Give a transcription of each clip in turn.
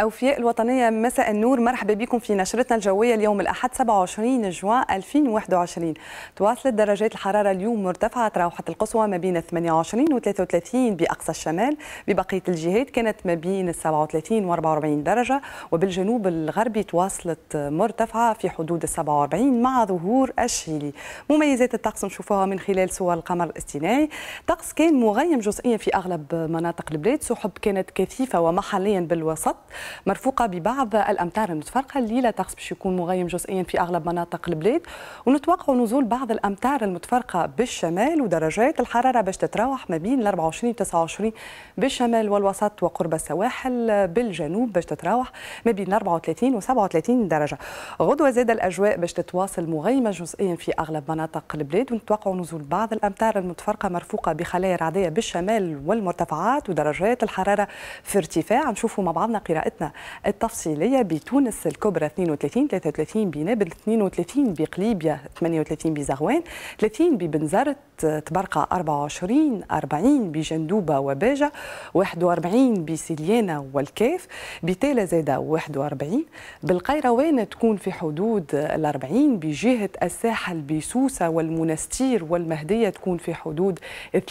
أوفياء الوطنية مساء النور مرحبا بكم في نشرتنا الجوية اليوم الأحد 27 جوان 2021 تواصلت درجات الحرارة اليوم مرتفعة تراوحت القصوى ما بين 28 و 33 بأقصى الشمال ببقية الجهات كانت ما بين 37 و 44 درجة وبالجنوب الغربي تواصلت مرتفعة في حدود 47 مع ظهور الشيلي مميزات الطقس نشوفوها من خلال صور القمر الاصطناعي طقس كان مغيم جزئيا في أغلب مناطق البلاد سحب كانت كثيفة ومحليا بالوسط مرفوقه ببعض الامتار المتفرقه الليله طقس باش يكون مغيم جزئيا في اغلب مناطق البلاد ونتوقع نزول بعض الامتار المتفرقه بالشمال ودرجات الحراره باش تتراوح ما بين 24 29 بالشمال والوسط وقرب السواحل بالجنوب باش تتراوح ما بين 34 و 37 درجه غدوه زاد الاجواء باش تتواصل مغيمه جزئيا في اغلب مناطق البلاد ونتوقع نزول بعض الامتار المتفرقه مرفوقه بخلايا رعديه بالشمال والمرتفعات ودرجات الحراره في ارتفاع نشوفوا مع بعضنا قراءه حلقتنا التفصيلية بتونس الكبرى 32 33 بنابل 32 بقليبيا 38 بزغوان 30 ببنزرت تبرقة 24 40 بجندوبة وباجة 41 بسليانة والكاف بتالة زادة 41 بالقيروان تكون في حدود ال 40 بجهة الساحل بسوسة والمنستير والمهدية تكون في حدود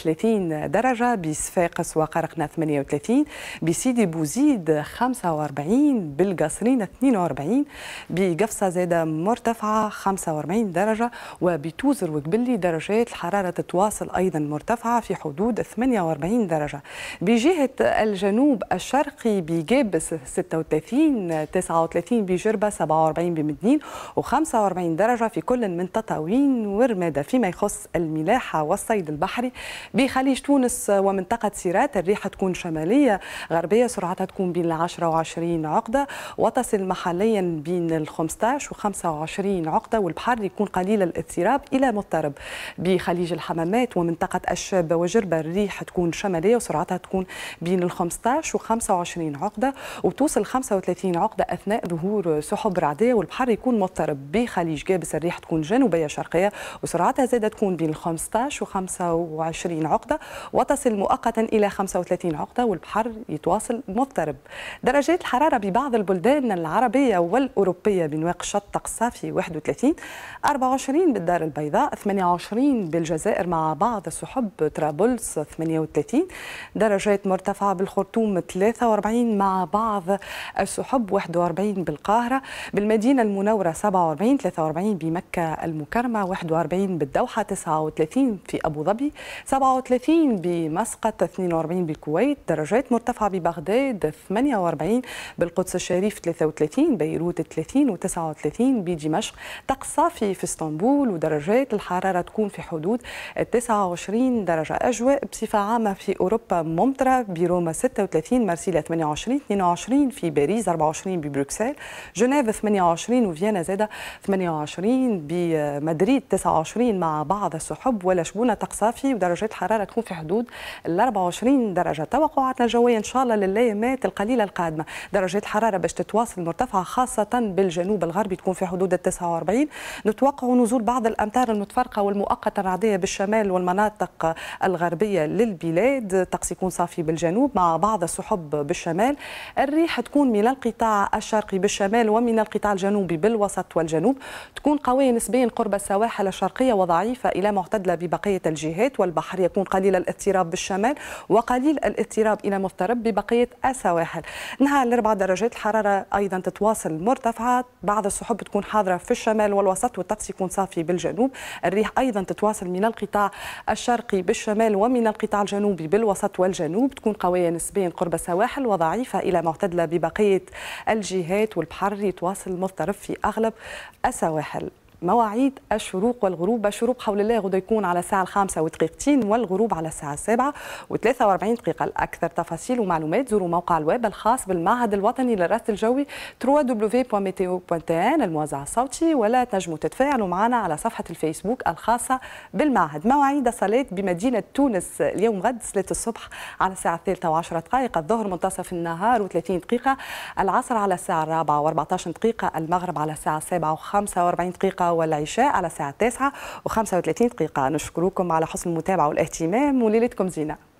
30 درجة بصفاقس وقرقنا 38 بسيدي بوزيد 45 بالقصرين 42 بقفصة زادة مرتفعة 45 درجة وبتوزر وقبلي درجات الحرارة تتواصل أيضا مرتفعة في حدود 48 درجة بجهة الجنوب الشرقي بجيب 36 39 بجربة 47 بمدنين و45 درجة في كل من تطاوين ورمادة فيما يخص الملاحة والصيد البحري بخليج تونس ومنطقة سيرات الريحة تكون شمالية غربية سرعتها تكون بين 10 و20 عقدة وتصل محليا بين ال 15 و 25 عقدة والبحر يكون قليل الاضطراب إلى مضطرب بخليج الحديد الحمامات ومنطقه الشاب وجربه الريح تكون شماليه وسرعتها تكون بين ال 15 و 25 عقده وتوصل 35 عقده اثناء ظهور سحب رعديه والبحر يكون مضطرب بخليج جابس الريح تكون جنوبيه شرقيه وسرعتها زادة تكون بين ال 15 و 25 عقده وتصل مؤقتا الى 35 عقده والبحر يتواصل مضطرب درجات الحراره ببعض البلدان العربيه والاوروبيه بنواق الشط طقس صافي 31 24 بالدار البيضاء 28 بالجزائر الجزائر مع بعض السحب طرابلس 38 درجات مرتفعة بالخرطوم 43 مع بعض السحب 41 بالقاهرة بالمدينة المنورة 47 43 بمكة المكرمة 41 بالدوحة 39 في أبو ظبي 37 بمسقط 42 بالكويت درجات مرتفعة ببغداد 48 بالقدس الشريف 33 بيروت 30 و39 بدمشق طقس صافي في اسطنبول ودرجات الحرارة تكون في حدود 29 درجة أجواء بصفة عامة في أوروبا ممطرة بروما 36 مارسيليا 28 22 في باريس 24 ببروكسل جنيف 28 وفيينا زادة 28 بمدريد 29 مع بعض السحب ولشبونة تقصافي ودرجات الحرارة تكون في حدود ال 24 درجة توقعاتنا الجوية إن شاء الله للأيامات القليلة القادمة درجات الحرارة باش تتواصل مرتفعة خاصة بالجنوب الغربي تكون في حدود ال 49 نتوقع نزول بعض الأمطار المتفرقة والمؤقتة الرعدية الشمال والمناطق الغربية للبلاد طقس يكون صافي بالجنوب مع بعض السحب بالشمال الريح تكون من القطاع الشرقي بالشمال ومن القطاع الجنوبي بالوسط والجنوب تكون قوية نسبيا قرب السواحل الشرقية وضعيفة إلى معتدلة ببقية الجهات والبحر يكون قليل الاضطراب بالشمال وقليل الاضطراب إلى مضطرب ببقية السواحل نهار الأربع درجات الحرارة أيضا تتواصل مرتفعة بعض السحب تكون حاضرة في الشمال والوسط والطقس يكون صافي بالجنوب الريح أيضا تتواصل من القطاع القطاع الشرقي بالشمال ومن القطاع الجنوبي بالوسط والجنوب تكون قوية نسبيا قرب السواحل وضعيفة إلى معتدلة ببقية الجهات والبحر يتواصل مضطرب في أغلب السواحل مواعيد الشروق والغروب الشروق حول الله غدا يكون على الساعة الخامسة ودقيقتين والغروب على الساعة السابعة و43 دقيقة الأكثر تفاصيل ومعلومات زوروا موقع الويب الخاص بالمعهد الوطني للرصد الجوي www.meteo.tn الموزع الصوتي ولا تنجموا تتفاعلوا معنا على صفحة الفيسبوك الخاصة بالمعهد مواعيد الصلاة بمدينة تونس اليوم غد صلاة الصبح على الساعة الثالثة وعشرة دقائق الظهر منتصف النهار و30 دقيقة العصر على الساعة الرابعة و14 دقيقة المغرب على الساعة السابعة و45 دقيقة والعشاء على الساعة 9 و35 دقيقة نشكركم على حسن المتابعة والاهتمام وليلتكم زينة